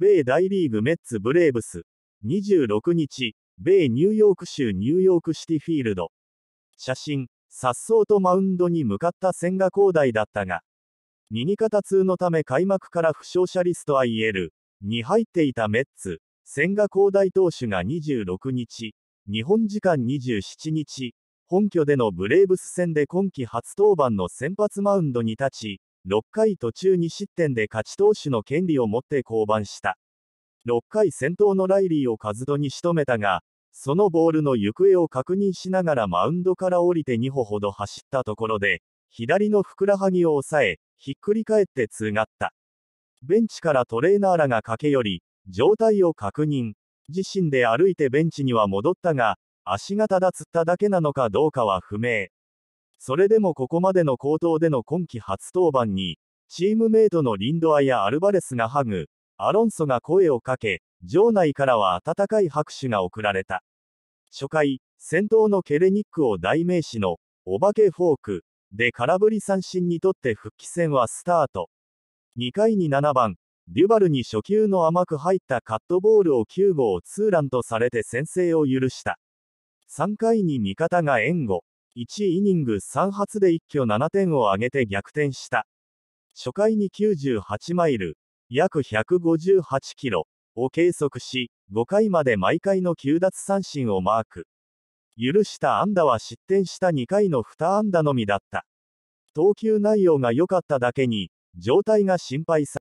米大リーグメッツブレーブス。26日、米ニューヨーク州ニューヨークシティフィールド。写真、颯爽とマウンドに向かった千賀滉大だったが、右肩痛のため開幕から負傷者リストはえる、に入っていたメッツ、千賀滉大投手が26日、日本時間27日、本拠でのブレーブス戦で今季初登板の先発マウンドに立ち、6回途中2失点で勝ち投手の権利を持って降板した。6回先頭のライリーをカズドに仕留めたが、そのボールの行方を確認しながらマウンドから降りて2歩ほど走ったところで、左のふくらはぎを押さえ、ひっくり返って通がった。ベンチからトレーナーらが駆け寄り、状態を確認。自身で歩いてベンチには戻ったが、足がただつっただけなのかどうかは不明。それでもここまでの高騰での今季初登板に、チームメイトのリンドアやアルバレスがハグ、アロンソが声をかけ、場内からは温かい拍手が送られた。初回、先頭のケレニックを代名詞の、お化けフォーク、で空振り三振にとって復帰戦はスタート。2回に7番、デュバルに初球の甘く入ったカットボールを9号ツーランとされて先制を許した。3回に味方が援護、1イニング3発で一挙7点を挙げて逆転した。初回に98マイル、約158キロを計測し、5回まで毎回の9奪三振をマーク。許した安打は失点した2回の2安打のみだった。投球内容が良かっただけに、状態が心配さ